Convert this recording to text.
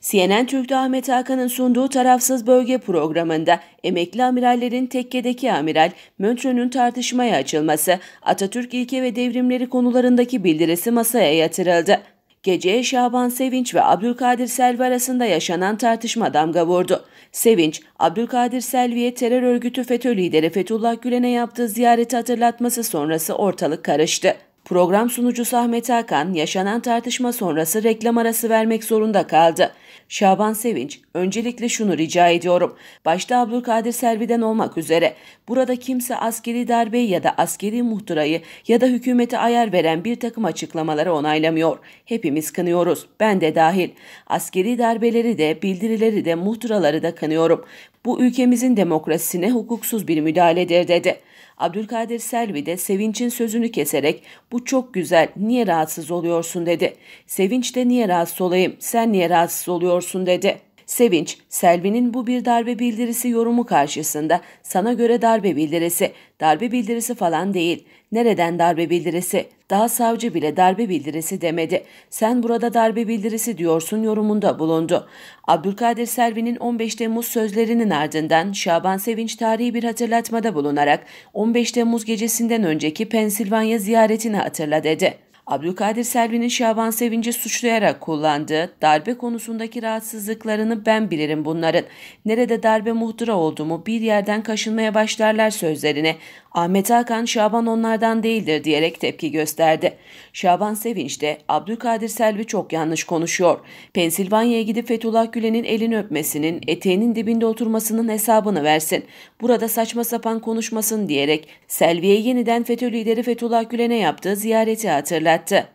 CNN Türk'te Ahmet Hakan'ın sunduğu Tarafsız Bölge programında emekli amirallerin tekkedeki amiral Möntrö'nün tartışmaya açılması, Atatürk ilke ve devrimleri konularındaki bildirisi masaya yatırıldı. Gece Şaban Sevinç ve Abdülkadir Selvi arasında yaşanan tartışma damga vurdu. Sevinç, Abdülkadir Selvi'ye terör örgütü FETÖ lideri Fethullah Gülen'e yaptığı ziyareti hatırlatması sonrası ortalık karıştı. Program sunucusu Ahmet Hakan yaşanan tartışma sonrası reklam arası vermek zorunda kaldı. Şaban Sevinç, öncelikle şunu rica ediyorum. Başta Abdülkadir Selvi'den olmak üzere burada kimse askeri darbeyi ya da askeri muhtırayı ya da hükümete ayar veren bir takım açıklamaları onaylamıyor. Hepimiz kınıyoruz. Ben de dahil. Askeri darbeleri de bildirileri de muhtıraları da kınıyorum. Bu ülkemizin demokrasisine hukuksuz bir müdahaledir dedi. Abdülkadir Selvi de Sevinç'in sözünü keserek bu çok güzel niye rahatsız oluyorsun dedi. Sevinç de niye rahatsız olayım sen niye rahatsız oluyorsun dedi. Sevinç, Selvi'nin bu bir darbe bildirisi yorumu karşısında sana göre darbe bildirisi, darbe bildirisi falan değil. Nereden darbe bildirisi? Daha savcı bile darbe bildirisi demedi. Sen burada darbe bildirisi diyorsun yorumunda bulundu. Abdülkadir Selvi'nin 15 Temmuz sözlerinin ardından Şaban Sevinç tarihi bir hatırlatmada bulunarak 15 Temmuz gecesinden önceki Pensilvanya ziyaretini hatırla dedi. Abdülkadir Selvi'nin Şaban Sevinci suçlayarak kullandığı darbe konusundaki rahatsızlıklarını ben bilirim bunların. Nerede darbe muhtıra olduğumu bir yerden kaşınmaya başlarlar sözlerine. Ahmet Hakan Şaban onlardan değildir diyerek tepki gösterdi. Şaban Sevinç de Abdülkadir Selvi çok yanlış konuşuyor. Pensilvanya'ya gidip Fethullah Gülen'in elini öpmesinin, eteğinin dibinde oturmasının hesabını versin. Burada saçma sapan konuşmasın diyerek Selvi'ye yeniden FETÖ lideri Fethullah Gülen'e yaptığı ziyareti hatırlattı. Beta.